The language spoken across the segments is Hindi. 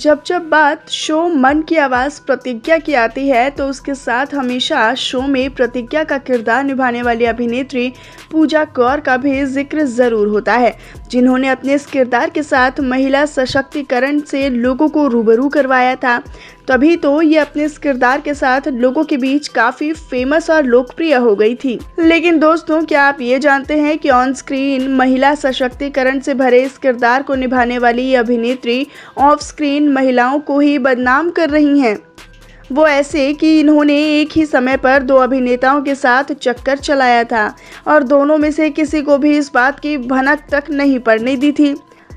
जब जब बात शो मन की आवाज़ प्रतिज्ञा की आती है तो उसके साथ हमेशा शो में प्रतिज्ञा का किरदार निभाने वाली अभिनेत्री पूजा कौर का भी जिक्र ज़रूर होता है जिन्होंने अपने इस किरदार के साथ महिला सशक्तिकरण से लोगों को रूबरू करवाया था तभी तो ये अपने इस किरदार के साथ लोगों के बीच काफ़ी फेमस और लोकप्रिय हो गई थी लेकिन दोस्तों क्या आप ये जानते हैं कि ऑन स्क्रीन महिला सशक्तिकरण से भरे इस किरदार को निभाने वाली ये अभिनेत्री ऑफ स्क्रीन महिलाओं को ही बदनाम कर रही हैं वो ऐसे कि इन्होंने एक ही समय पर दो अभिनेताओं के साथ चक्कर चलाया था और दोनों में से किसी को भी इस बात की भनक तक नहीं पड़ने दी थी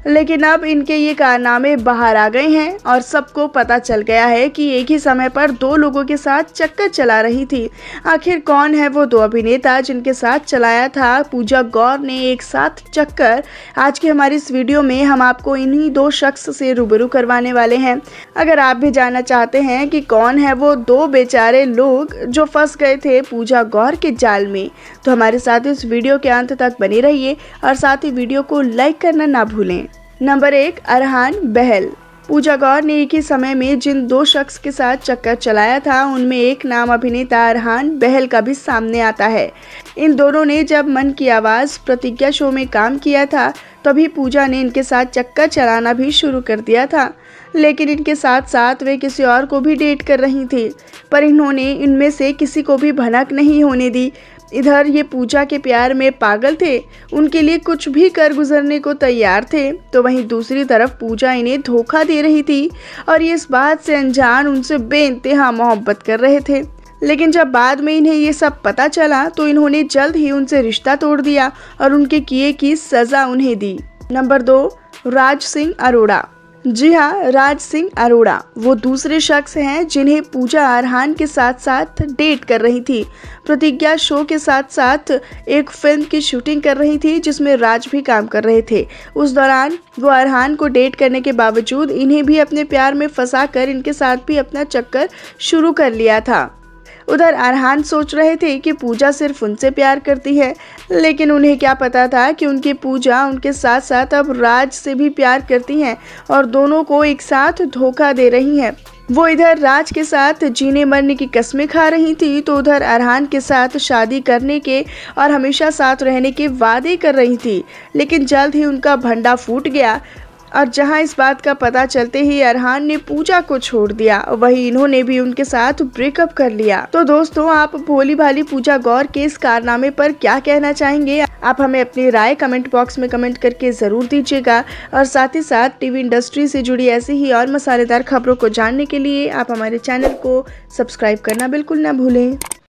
लेकिन अब इनके ये कारनामे बाहर आ गए हैं और सबको पता चल गया है कि एक ही समय पर दो लोगों के साथ चक्कर चला रही थी आखिर कौन है वो दो अभिनेता जिनके साथ चलाया था पूजा गौर ने एक साथ चक्कर आज के हमारी इस वीडियो में हम आपको इन्हीं दो शख्स से रूबरू करवाने वाले हैं अगर आप भी जानना चाहते हैं कि कौन है वो दो बेचारे लोग जो फंस गए थे पूजा गौर के जाल में तो हमारे साथ इस वीडियो के अंत तक बने रहिए और साथ ही वीडियो को लाइक करना ना भूलें नंबर एक अरहान बहल पूजा गौर ने एक ही समय में जिन दो शख्स के साथ चक्कर चलाया था उनमें एक नाम अभिनेता अरहान बहल का भी सामने आता है इन दोनों ने जब मन की आवाज़ प्रतिज्ञा शो में काम किया था तभी पूजा ने इनके साथ चक्कर चलाना भी शुरू कर दिया था लेकिन इनके साथ साथ वे किसी और को भी डेट कर रही थी पर इन्होंने इनमें से किसी को भी भनक नहीं होने दी इधर ये पूजा के प्यार में पागल थे उनके लिए कुछ भी कर गुजरने को तैयार थे तो वहीं दूसरी तरफ पूजा इन्हें धोखा दे रही थी और ये इस बात से अनजान उनसे बेानतहा मोहब्बत कर रहे थे लेकिन जब बाद में इन्हें ये सब पता चला तो इन्होंने जल्द ही उनसे रिश्ता तोड़ दिया और उनके किए की सज़ा उन्हें दी नंबर दो राज सिंह अरोड़ा जी हाँ राज सिंह अरोड़ा वो दूसरे शख्स हैं जिन्हें पूजा अरहान के साथ साथ डेट कर रही थी प्रतिज्ञा शो के साथ साथ एक फिल्म की शूटिंग कर रही थी जिसमें राज भी काम कर रहे थे उस दौरान वो अरहान को डेट करने के बावजूद इन्हें भी अपने प्यार में फंसा कर इनके साथ भी अपना चक्कर शुरू कर लिया था उधर अरहान सोच रहे थे कि पूजा सिर्फ उनसे प्यार करती है लेकिन उन्हें क्या पता था कि उनकी पूजा उनके साथ साथ अब राज से भी प्यार करती हैं और दोनों को एक साथ धोखा दे रही हैं वो इधर राज के साथ जीने मरने की कस्में खा रही थी तो उधर अरहान के साथ शादी करने के और हमेशा साथ रहने के वादे कर रही थी लेकिन जल्द ही उनका भंडा फूट गया और जहां इस बात का पता चलते ही अरहान ने पूजा को छोड़ दिया वहीं इन्होंने भी उनके साथ ब्रेकअप कर लिया तो दोस्तों आप भोली भाली पूजा गौर के इस कारनामे पर क्या कहना चाहेंगे आप हमें अपनी राय कमेंट बॉक्स में कमेंट करके ज़रूर दीजिएगा और साथ ही साथ टीवी इंडस्ट्री से जुड़ी ऐसी ही और मसालेदार खबरों को जानने के लिए आप हमारे चैनल को सब्सक्राइब करना बिल्कुल ना भूलें